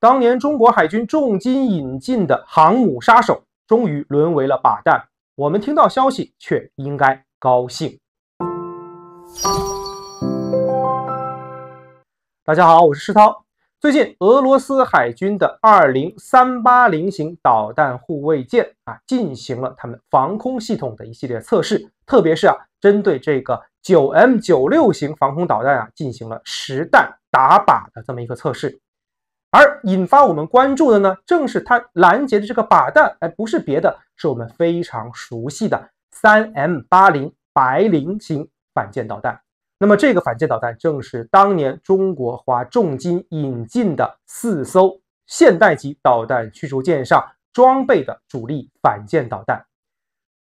当年中国海军重金引进的航母杀手，终于沦为了靶弹。我们听到消息，却应该高兴。大家好，我是施涛。最近，俄罗斯海军的二零三八零型导弹护卫舰啊，进行了他们防空系统的一系列测试，特别是啊，针对这个九 M 九六型防空导弹啊，进行了实弹打靶的这么一个测试。而引发我们关注的呢，正是它拦截的这个靶弹，哎，不是别的，是我们非常熟悉的三 M 八零白磷型反舰导弹。那么，这个反舰导弹正是当年中国花重金引进的四艘现代级导弹驱逐舰上装备的主力反舰导弹。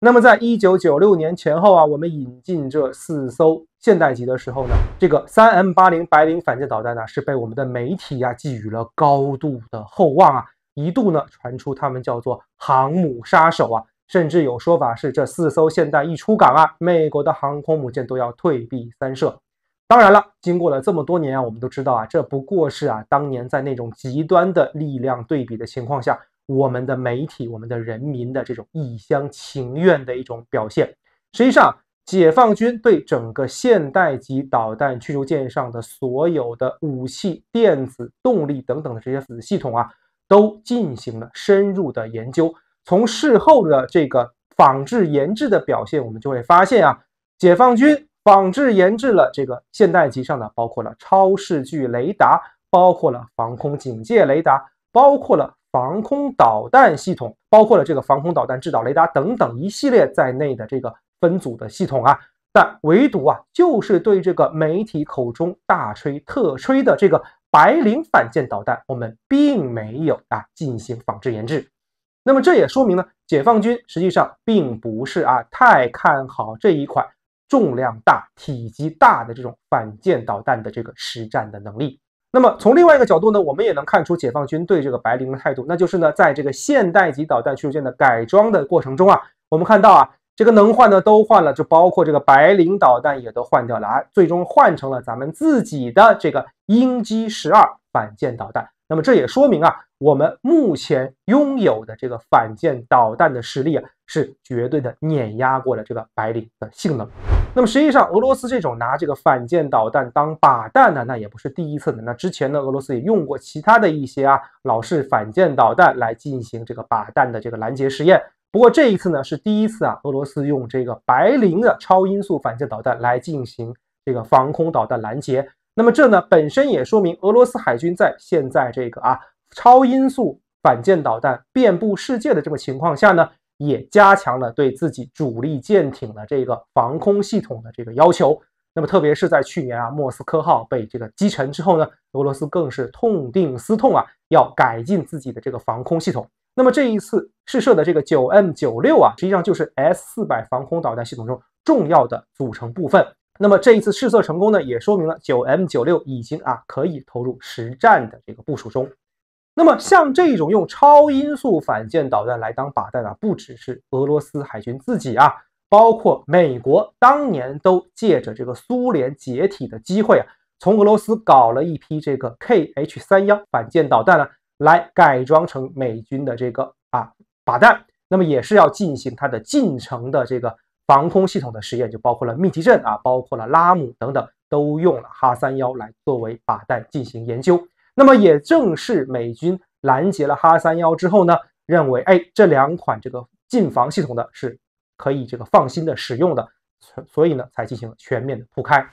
那么，在一九九六年前后啊，我们引进这四艘。现代级的时候呢，这个三 M 八零白磷反舰导弹呢，是被我们的媒体啊寄予了高度的厚望啊，一度呢传出他们叫做航母杀手啊，甚至有说法是这四艘现代一出港啊，美国的航空母舰都要退避三舍。当然了，经过了这么多年啊，我们都知道啊，这不过是啊当年在那种极端的力量对比的情况下，我们的媒体、我们的人民的这种一厢情愿的一种表现。实际上。解放军对整个现代级导弹驱逐舰上的所有的武器、电子、动力等等的这些子系统啊，都进行了深入的研究。从事后的这个仿制研制的表现，我们就会发现啊，解放军仿制研制了这个现代级上的，包括了超视距雷达，包括了防空警戒雷达，包括了防空导弹系统，包括了这个防空导弹制导雷达等等一系列在内的这个。分组的系统啊，但唯独啊，就是对这个媒体口中大吹特吹的这个白磷反舰导弹，我们并没有啊进行仿制研制。那么这也说明呢，解放军实际上并不是啊太看好这一款重量大、体积大的这种反舰导弹的这个实战的能力。那么从另外一个角度呢，我们也能看出解放军对这个白磷的态度，那就是呢，在这个现代级导弹驱逐舰的改装的过程中啊，我们看到啊。这个能换的都换了，就包括这个白磷导弹也都换掉了，啊，最终换成了咱们自己的这个鹰击十二反舰导弹。那么这也说明啊，我们目前拥有的这个反舰导弹的实力啊，是绝对的碾压过了这个白磷的性能。那么实际上，俄罗斯这种拿这个反舰导弹当靶弹呢，那也不是第一次了。那之前呢，俄罗斯也用过其他的一些啊老式反舰导弹来进行这个靶弹的这个拦截实验。不过这一次呢，是第一次啊，俄罗斯用这个白磷的超音速反舰导弹来进行这个防空导弹拦截。那么这呢，本身也说明俄罗斯海军在现在这个啊，超音速反舰导弹遍布世界的这个情况下呢，也加强了对自己主力舰艇的这个防空系统的这个要求。那么特别是在去年啊，莫斯科号被这个击沉之后呢，俄罗斯更是痛定思痛啊，要改进自己的这个防空系统。那么这一次试射的这个 9M96 啊，实际上就是 S400 防空导弹系统中重要的组成部分。那么这一次试射成功呢，也说明了 9M96 已经啊可以投入实战的这个部署中。那么像这种用超音速反舰导弹来当靶弹啊，不只是俄罗斯海军自己啊，包括美国当年都借着这个苏联解体的机会啊，从俄罗斯搞了一批这个 Kh31 反舰导弹呢。来改装成美军的这个啊靶弹，那么也是要进行它的近程的这个防空系统的实验，就包括了密集阵啊，包括了拉姆等等，都用了哈三幺来作为靶弹进行研究。那么也正是美军拦截了哈三幺之后呢，认为哎这两款这个近防系统的是可以这个放心的使用的，所以呢才进行了全面的铺开。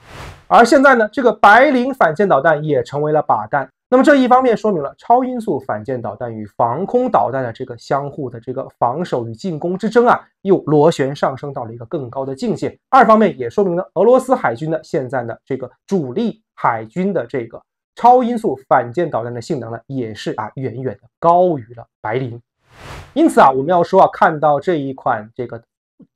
而现在呢，这个白磷反舰导弹也成为了靶弹。那么这一方面说明了超音速反舰导弹与防空导弹的这个相互的这个防守与进攻之争啊，又螺旋上升到了一个更高的境界。二方面也说明了俄罗斯海军的现在的这个主力海军的这个超音速反舰导弹的性能呢，也是啊远远的高于了白磷。因此啊，我们要说啊，看到这一款这个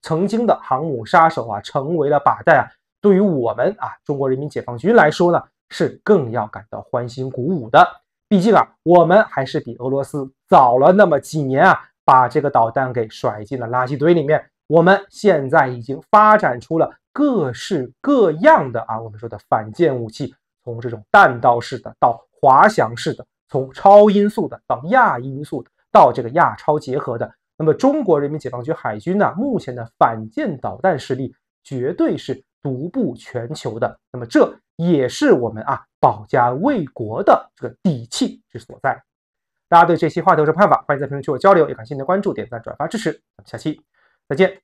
曾经的航母杀手啊，成为了靶弹啊，对于我们啊中国人民解放军来说呢。是更要感到欢欣鼓舞的，毕竟啊，我们还是比俄罗斯早了那么几年啊，把这个导弹给甩进了垃圾堆里面。我们现在已经发展出了各式各样的啊，我们说的反舰武器，从这种弹道式的到滑翔式的，从超音速的到亚音速的，到这个亚超结合的。那么，中国人民解放军海军呢，目前的反舰导弹实力绝对是独步全球的。那么这。也是我们啊保家卫国的这个底气之所在。大家对这期话题有什么看法？欢迎在评论区我交流。也感谢您的关注、点赞、转发支持。咱们下期再见。